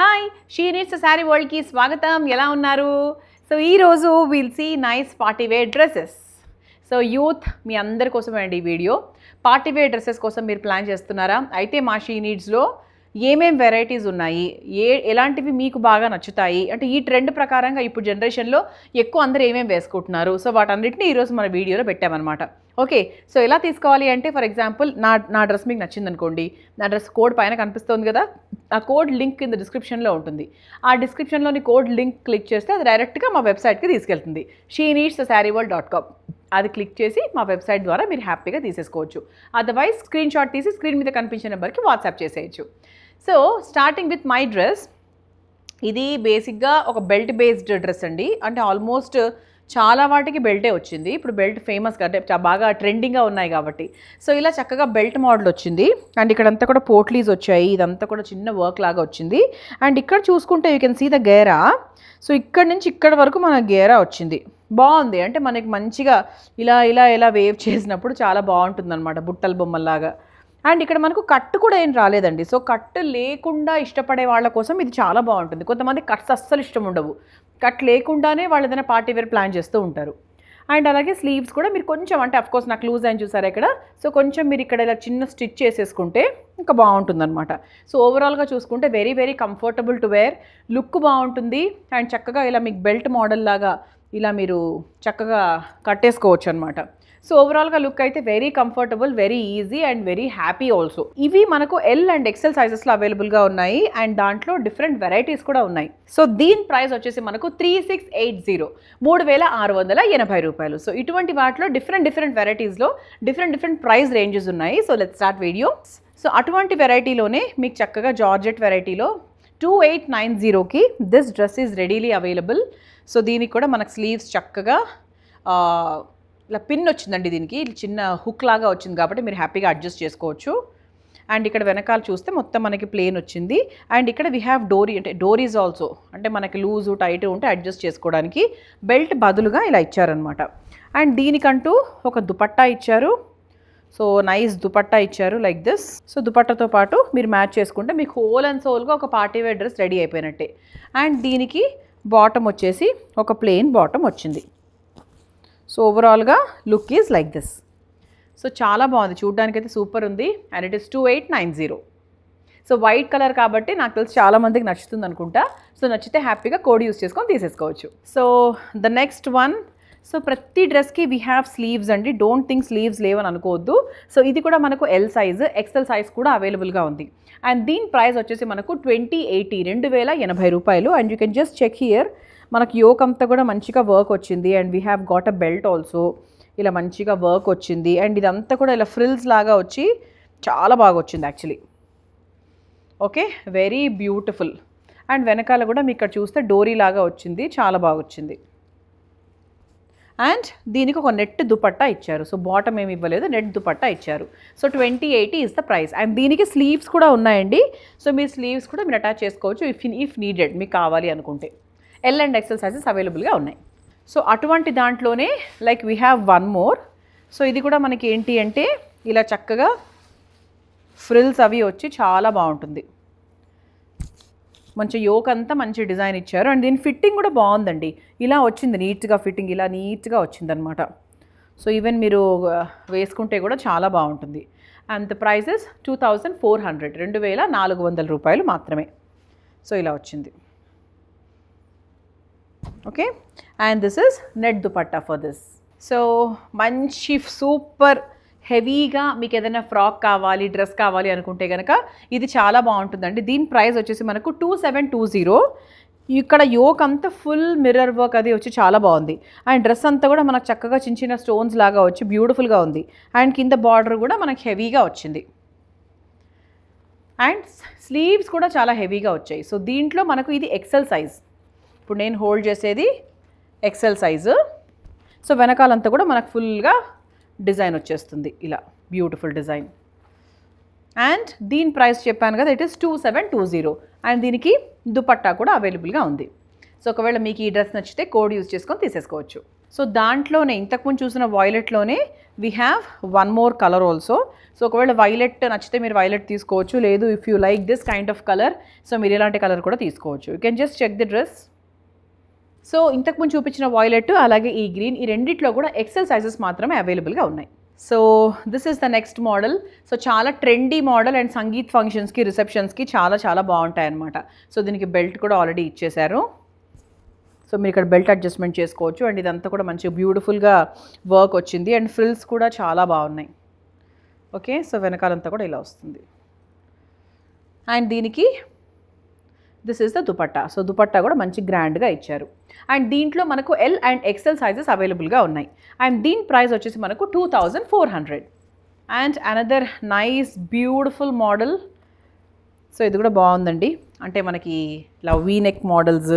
Hi She Needs Saree వరల్డ్కి స్వాగతం ఎలా ఉన్నారు సో ఈరోజు will see nice party wear dresses so youth మీ అందరి కోసం అండి ఈ వీడియో పార్టీవేర్ డ్రెస్సెస్ కోసం మీరు ప్లాన్ చేస్తున్నారా అయితే మా షీ నీడ్స్లో ఏమేం వెరైటీస్ ఉన్నాయి ఏ ఎలాంటివి మీకు బాగా నచ్చుతాయి అంటే ఈ ట్రెండ్ ప్రకారంగా ఇప్పుడు జనరేషన్లో ఎక్కువ అందరూ ఏమేమి వేసుకుంటున్నారు సో వాటన్నిటిని ఈరోజు మన వీడియోలో పెట్టామన్నమాట ఓకే సో ఎలా తీసుకోవాలి అంటే ఫర్ ఎగ్జాంపుల్ నా నా డ్రెస్ మీకు నచ్చింది అనుకోండి నా డ్రెస్ కోడ్ పైన కనిపిస్తుంది కదా ఆ కోడ్ లింక్ కింద డిస్క్రిప్షన్లో ఉంటుంది ఆ డిస్క్రిప్షన్లోని కోడ్ లింక్ క్లిక్ చేస్తే అది డైరెక్ట్గా మా వెబ్సైట్కి తీసుకెళ్తుంది She Needs the Saree World dot com అది క్లిక్ చేసి మా వెబ్సైట్ ద్వారా మీరు హ్యాపీగా తీసేసుకోవచ్చు అదర్వైజ్ స్క్రీన్ షాట్ తీసి స్క్రీన్ మీద కనిపించే నెంబర్కి వాట్సాప్ చేసేయచ్చు so starting with my dress ఇది బేసిక్గా ఒక బెల్ట్ బేస్డ్ డ్రెస్ అండి అంటే ఆల్మోస్ట్ చాలా వాటికి బెల్టే వచ్చింది ఇప్పుడు బెల్ట్ ఫేమస్గా అంటే బాగా ట్రెండింగ్గా ఉన్నాయి కాబట్టి సో ఇలా చక్కగా బెల్ట్ మోడల్ వచ్చింది అండ్ ఇక్కడంతా కూడా పోట్లీస్ వచ్చాయి ఇదంతా కూడా చిన్న వర్క్ లాగా వచ్చింది అండ్ ఇక్కడ చూసుకుంటే you can see the ghera so ఇక్కడ నుంచి ఇక్కడ వరకు మన గేరా వచ్చింది బాగుంది అంటే మనకి మంచిగా ఇలా ఇలా ఇలా వేవ్ చేసినప్పుడు చాలా బాగుంటుంది అనమాట బుట్టల బొమ్మలాగా అండ్ ఇక్కడ మనకు కట్ కూడా ఏం రాలేదండి సో కట్ లేకుండా ఇష్టపడే వాళ్ళ కోసం ఇది చాలా బాగుంటుంది కొంతమంది కట్స్ అస్సలు ఇష్టం ఉండవు కట్ లేకుండానే వాళ్ళు ఏదైనా పార్టీ వేర్ ప్లాన్ చేస్తూ ఉంటారు అండ్ అలాగే స్లీవ్స్ కూడా మీరు కొంచెం అంటే అఫ్కోర్స్ నాకు లూజ్ అని చూసారా ఇక్కడ సో కొంచెం మీరు ఇక్కడ ఇలా చిన్న స్టిచ్ చేసేసుకుంటే ఇంకా బాగుంటుందన్నమాట సో ఓవరాల్గా చూసుకుంటే very very comfortable to wear look బాగుంటుంది అండ్ చక్కగా ఇలా మీకు బెల్ట్ మోడల్ లాగా ఇలా మీరు చక్కగా కట్టేసుకోవచ్చు అనమాట సో ఓవరాల్గా లుక్ అయితే very comfortable very easy and very happy also ఇవి మనకు ఎల్ అండ్ ఎక్సెల్ సైజెస్లో అవైలబుల్గా ఉన్నాయి అండ్ దాంట్లో డిఫరెంట్ వెరైటీస్ కూడా ఉన్నాయి సో దీని ప్రైస్ వచ్చేసి మనకు త్రీ సిక్స్ ఎయిట్ జీరో మూడు వేల ఆరు వందల ఎనభై రూపాయలు సో ఇటువంటి వాటిలో డిఫరెంట్ డిఫరెంట్ వెరైటీస్లో డిఫరెంట్ డిఫరెంట్ ప్రైస్ రేంజెస్ ఉన్నాయి so let start video so అటువంటి వెరైటీలోనే మీకు చక్కగా జార్జెట్ వెరైటీలో టూ ఎయిట్ నైన్ జీరోకి this dress is readily available so దీనికి కూడా మనకు స్లీవ్స్ చక్కగా ఇలా పిన్ వచ్చిందండి దీనికి చిన్న హుక్ లాగా వచ్చింది కాబట్టి మీరు హ్యాపీగా అడ్జస్ట్ చేసుకోవచ్చు అండ్ ఇక్కడ వెనకాల చూస్తే మొత్తం మనకి ప్లేన్ వచ్చింది అండ్ ఇక్కడ వీ హ్యావ్ డోరీ అంటే డోరీస్ ఆల్సో అంటే మనకి లూజు టైట్ ఉంటే అడ్జస్ట్ చేసుకోవడానికి బెల్ట్ బదులుగా ఇలా ఇచ్చారనమాట అండ్ దీనికంటూ ఒక దుపట్టా ఇచ్చారు సో నైస్ దుపట్టా ఇచ్చారు లైక్ దిస్ సో దుపట్టతో పాటు మీరు మ్యాచ్ చేసుకుంటే మీకు హోల్ అండ్ సోల్గా ఒక పార్టీ వేర్ డ్రెస్ రెడీ అయిపోయినట్టే అండ్ దీనికి బాటమ్ వచ్చేసి ఒక ప్లెయిన్ బాటమ్ వచ్చింది సో ఓవరాల్గా look is like this so చాలా బాగుంది చూడ్డానికైతే సూపర్ ఉంది and it is two eight nine zero so white colour కాబట్టి నాకు తెలిసి చాలామందికి నచ్చుతుంది అనుకుంటా సో నచ్చితే హ్యాపీగా కోడ్ యూస్ చేసుకొని తీసేసుకోవచ్చు so the next one so ప్రతి డ్రెస్కి వీ హ్యావ్ స్లీవ్స్ అండి డోంట్ థింక్ స్లీవ్స్ లేవని అనుకోవద్దు సో ఇది కూడా మనకు ఎల్ సైజ్ ఎక్సెల్ సైజ్ కూడా అవైలబుల్గా ఉంది అండ్ దీని ప్రైస్ వచ్చేసి మనకు ట్వంటీ ఎయిటీ రెండు వేల ఎనభై రూపాయలు and you can just check here మనకు యోక్ అంతా కూడా మంచిగా వర్క్ వచ్చింది and we have got a belt also ఇలా మంచిగా వర్క్ వచ్చింది అండ్ ఇదంతా కూడా ఇలా ఫ్రిల్స్ లాగా వచ్చి చాలా బాగా వచ్చింది actually okay very beautiful and వెనకాల కూడా మీకు ఇక్కడ చూస్తే డోరీ లాగా వచ్చింది చాలా బాగా వచ్చింది అండ్ దీనికి ఒక నెట్ దుపట్టా ఇచ్చారు సో బాటమ్ ఏమి ఇవ్వలేదు నెట్ దుపట్టా ఇచ్చారు so twenty eighty is the price and దీనికి స్లీవ్స్ కూడా ఉన్నాయండి సో మీ స్లీవ్స్ కూడా మీరు అటాచ్ చేసుకోవచ్చు ఇఫ్ ఇఫ్ నీడెడ్ మీకు కావాలి అనుకుంటే ఎల్ అండ్ ఎక్సెల్ సైజెస్ అవైలబుల్గా ఉన్నాయి సో అటువంటి దాంట్లోనే like we have one more so ఇది కూడా మనకి ఏంటి అంటే ఇలా చక్కగా ఫ్రిల్స్ అవి వచ్చి చాలా బాగుంటుంది మంచి యోక్ అంతా మంచి డిజైన్ ఇచ్చారు అండ్ దీని ఫిట్టింగ్ కూడా బాగుందండి ఇలా వచ్చింది నీట్గా ఫిట్టింగ్ ఇలా నీట్గా వచ్చిందనమాట సో ఈవెన్ మీరు వేసుకుంటే కూడా చాలా బాగుంటుంది and the prices two thousand four hundred రెండు వేల నాలుగు వందల రూపాయలు మాత్రమే సో ఇలా వచ్చింది okay and this is net dupatta for this so మంచి సూపర్ హెవీగా మీకు ఏదైనా ఫ్రాక్ కావాలి డ్రెస్ కావాలి అనుకుంటే కనుక ఇది చాలా బాగుంటుందండి దీని ప్రైస్ వచ్చేసి మనకు టూ సెవెన్ టూ జీరో ఇక్కడ యోక్ అంతా ఫుల్ మిర్రర్ వర్క్ అది వచ్చి చాలా బాగుంది అండ్ డ్రెస్ అంతా కూడా మనకు చక్కగా చిన్న చిన్న స్టోన్స్ లాగా వచ్చి బ్యూటిఫుల్గా ఉంది అండ్ కింద బార్డర్ కూడా మనకు హెవీగా వచ్చింది అండ్ స్లీవ్స్ కూడా చాలా హెవీగా వచ్చాయి సో దీంట్లో మనకు ఇది ఎక్సెల్ సైజ్ ఇప్పుడు నేను హోల్డ్ చేసేది ఎక్సెల్ సైజు సో వెనకాలంతా కూడా మనకు ఫుల్గా డిజైన్ వచ్చేస్తుంది ఇలా బ్యూటిఫుల్ డిజైన్ అండ్ దీని ప్రైస్ చెప్పాను కదా it is two seven two zero and దీనికి దుపట్టా కూడా అవైలబుల్గా ఉంది సో ఒకవేళ మీకు ఈ డ్రెస్ నచ్చితే కోడ్ యూజ్ చేసుకొని తీసేసుకోవచ్చు సో దాంట్లోనే ఇంతకుముందు చూసిన వైలెట్లోనే we have one more colour also so ఒకవేళ వైలెట్ నచ్చితే మీరు వైలెట్ తీసుకోవచ్చు లేదు if you like this kind of colour so మీరు ఇలాంటి కలర్ కూడా తీసుకోవచ్చు you can just check the dress so ఇంతకు ముందు చూపించిన వాయిలెట్ అలాగే ఈ గ్రీన్ ఈ రెండిట్లో కూడా ఎక్సెల్ సైజెస్ మాత్రమే అవైలబుల్గా ఉన్నాయి so this is the next model so చాలా ట్రెండీ మోడల్ అండ్ సంగీత్ ఫంక్షన్స్కి రిసెప్షన్స్కి చాలా చాలా బాగుంటాయి అనమాట సో దీనికి బెల్ట్ కూడా ఆల్రెడీ ఇచ్చేశారు సో మీరు ఇక్కడ బెల్ట్ అడ్జస్ట్మెంట్ చేసుకోవచ్చు అండ్ ఇదంతా కూడా మంచి బ్యూటిఫుల్గా వర్క్ వచ్చింది అండ్ ఫ్రిల్స్ కూడా చాలా బాగున్నాయి ఓకే సో వెనకాలంతా కూడా ఇలా వస్తుంది అండ్ దీనికి this is the dupatta so dupatta కూడా మంచి గ్రాండ్గా ఇచ్చారు అండ్ దీంట్లో మనకు ఎల్ అండ్ ఎక్సెల్ సైజెస్ అవైలబుల్గా ఉన్నాయి అండ్ దీని ప్రైస్ వచ్చేసి మనకు two thousand four hundred and another nice beautiful model so ఇది కూడా బాగుందండి అంటే మనకి ఇలా నెక్ మోడల్స్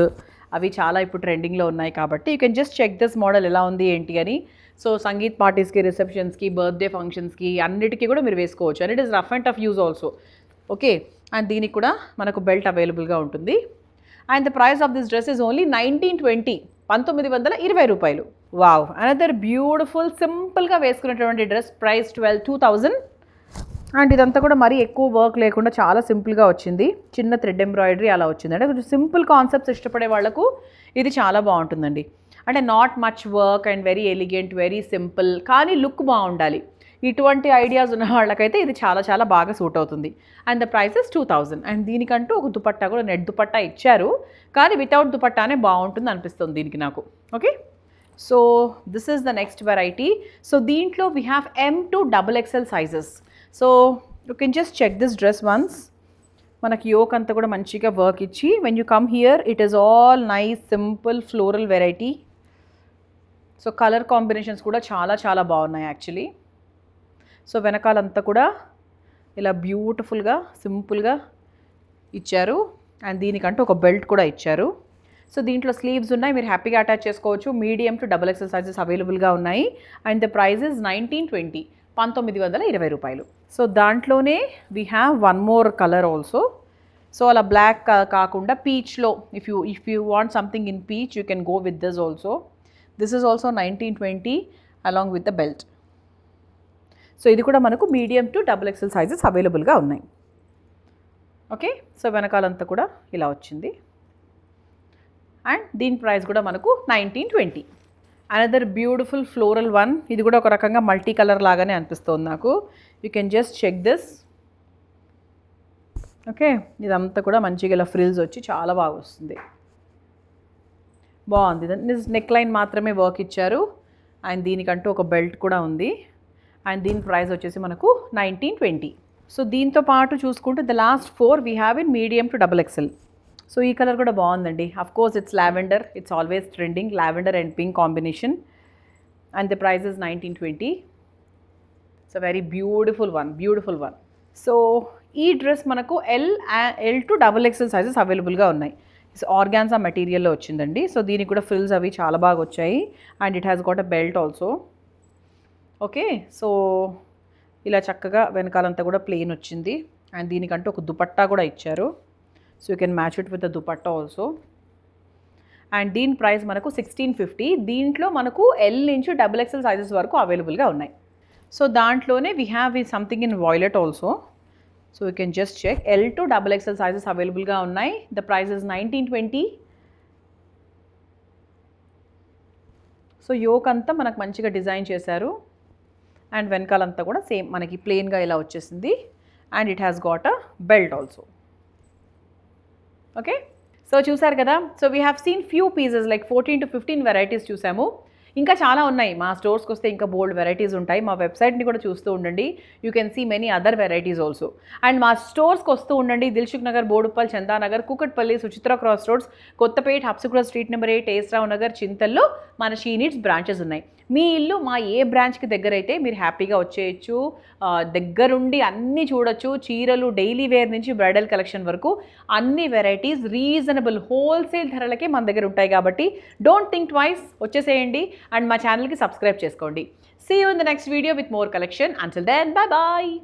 అవి చాలా ఇప్పుడు ట్రెండింగ్లో ఉన్నాయి కాబట్టి you can just check this model ఎలా ఉంది ఏంటి అని సో సంగీత్ పార్టీస్కి రిసెప్షన్స్కి బర్త్డే ఫంక్షన్స్కి అన్నిటికీ కూడా మీరు వేసుకోవచ్చు and it is rough and tough use also okay and దీనికి కూడా మనకు బెల్ట్ అవైలబుల్గా ఉంటుంది and the price of this dress is only nineteen twenty పంతొమ్మిది వందల ఇరవై రూపాయలు వావ్ అనదర్ బ్యూటిఫుల్ సింపుల్గా వేసుకునేటువంటి dress price twelve two thousand and ఇదంతా కూడా మరీ ఎక్కువ వర్క్ లేకుండా చాలా సింపుల్గా వచ్చింది చిన్న థ్రెడ్ ఎంబ్రాయిడరీ అలా వచ్చింది అంటే కొంచెం సింపుల్ కాన్సెప్ట్స్ ఇష్టపడే వాళ్లకు ఇది చాలా బాగుంటుందండి అంటే not much work and very elegant very simple కానీ లుక్ బాగుండాలి ఇటువంటి ఐడియాస్ ఉన్న వాళ్ళకైతే ఇది చాలా చాలా బాగా సూట్ అవుతుంది and the prices two thousand and దీనికంటూ ఒక దుపట్టా కూడా నెట్ దుపట్టా ఇచ్చారు కానీ వితౌట్ దుపట్టానే బాగుంటుంది అనిపిస్తుంది దీనికి నాకు okay so this is the next variety so దీంట్లో we have M to double XL sizes so you can just check this dress once మనకి యోక్ అంతా కూడా మంచిగా వర్క్ ఇచ్చి when you come here it is all nice simple floral variety so colour combinations కూడా చాలా చాలా బాగున్నాయి actually so వెనకాలంతా కూడా ఇలా బ్యూటిఫుల్గా సింపుల్గా ఇచ్చారు అండ్ దీనికంటూ ఒక బెల్ట్ కూడా ఇచ్చారు సో దీంట్లో స్లీవ్స్ ఉన్నాయి మీరు హ్యాపీగా అటాచ్ చేసుకోవచ్చు medium to double XL sizes అవైలబుల్గా ఉన్నాయి and the prices nineteen twenty పంతొమ్మిది వందల ఇరవై రూపాయలు సో దాంట్లోనే we have one more colour also so అలా బ్లాక్ కాకుండా పీచ్లో if you if you want something in peach you can go with this also this is also nineteen twenty along with the belt so ఇది కూడా మనకు medium to double XL sizes అవైలబుల్గా ఉన్నాయి okay so వెనకాలంతా కూడా ఇలా వచ్చింది and దీని price కూడా మనకు nineteen twenty another beautiful floral one ఇది కూడా ఒక రకంగా మల్టీ కలర్ లాగానే అనిపిస్తుంది నాకు you can just check this okay ఇదంతా కూడా మంచిగా ఇలా ఫ్రిల్స్ వచ్చి చాలా బాగా వస్తుంది బాగుంది నెక్ లైన్ మాత్రమే వర్క్ ఇచ్చారు అండ్ దీనికంటూ ఒక బెల్ట్ కూడా ఉంది అండ్ దీని ప్రైస్ వచ్చేసి మనకు నైన్టీన్ ట్వంటీ సో దీంతో పాటు చూసుకుంటే the last four we have in medium to double XL so ఈ కలర్ కూడా బాగుందండి of course it's lavender it's always trending lavender and pink combination and the price is nineteen twenty it's a very beautiful one beautiful one so ఈ dress మనకు L L to double XL sizes అవైలబుల్గా ఉన్నాయి organza మెటీరియల్లో వచ్చిందండి so దీనికి కూడా frills అవి చాలా బాగా వచ్చాయి and it has got a belt also okay so ఇలా చక్కగా వెనకాలంతా కూడా ప్లెయిన్ వచ్చింది అండ్ దీనికంటే ఒక దుపట్టా కూడా ఇచ్చారు so you can match it with the dupatta also and దీని ప్రైస్ మనకు సిక్స్టీన్ ఫిఫ్టీ దీంట్లో మనకు ఎల్ నుంచి డబుల్ ఎక్స్ఎల్ సైజెస్ వరకు అవైలబుల్గా ఉన్నాయి సో దాంట్లోనే వీ హ్యావ్ ఈ something in violet also so you can just check L to double XL sizes అవైలబుల్గా ఉన్నాయి the prices nineteen twenty so yoke అంతా మనకు మంచిగా డిజైన్ చేశారు అండ్ వెనకాలంతా కూడా సేమ్ మనకి ప్లెయిన్గా ఇలా వచ్చేసింది and it has got a belt also okay so చూసారు కదా so we have seen few pieces like fourteen to fifteen varieties చూసాము ఇంకా చాలా ఉన్నాయి మా స్టోర్స్కి వస్తే ఇంకా బోల్డ్ వెరైటీస్ ఉంటాయి మా వెబ్సైట్ని కూడా చూస్తూ ఉండండి you can see many other varieties also and మా స్టోర్స్కి వస్తూ ఉండండి Dilsukhnagar Boduppal Chandanagar Kukatpally Suchitra cross roads Kothapet Habsiguda street number eight A S Rao Nagar చింతల్లో మన షీనిట్స్ బ్రాంచెస్ ఉన్నాయి మీ ఇల్లు మా ఏ బ్రాంచ్కి దగ్గర అయితే మీరు హ్యాపీగా వచ్చేయచ్చు దగ్గరుండి అన్నీ చూడొచ్చు చీరలు డైలీ వేర్ నుంచి బ్రైడల్ కలెక్షన్ వరకు అన్ని వెరైటీస్ రీజనబుల్ హోల్సేల్ ధరలకే మన దగ్గర ఉంటాయి కాబట్టి డోంట్ థింక్ ట్వైస్ వచ్చేసేయండి and my channel subscribe See you in the next video with more collection. Until then, bye bye.